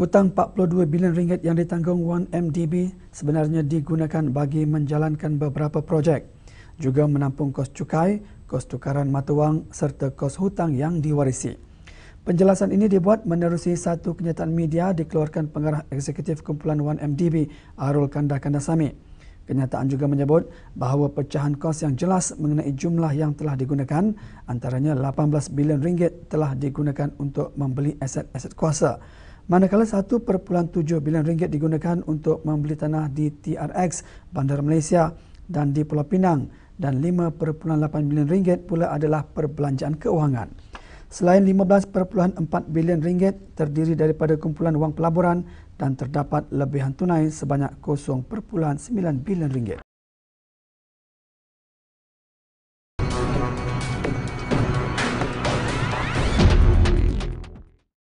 Hutang 42 bilion ringgit yang ditanggung 1MDB sebenarnya digunakan bagi menjalankan beberapa projek juga menampung kos cukai, kos tukaran mata wang serta kos hutang yang diwarisi. Penjelasan ini dibuat menerusi satu kenyataan media dikeluarkan pengarah eksekutif kumpulan 1MDB, Arul Kanda Kandasami. Kenyataan juga menyebut bahawa pecahan kos yang jelas mengenai jumlah yang telah digunakan antaranya 18 bilion ringgit telah digunakan untuk membeli aset-aset kuasa. Manakala 1.7 bilion ringgit digunakan untuk membeli tanah di TRX Bandar Malaysia dan di Pulau Pinang dan 5.8 bilion ringgit pula adalah perbelanjaan keuangan. Selain 15.4 bilion ringgit terdiri daripada kumpulan wang pelaburan dan terdapat lebihan tunai sebanyak 0.9 bilion ringgit.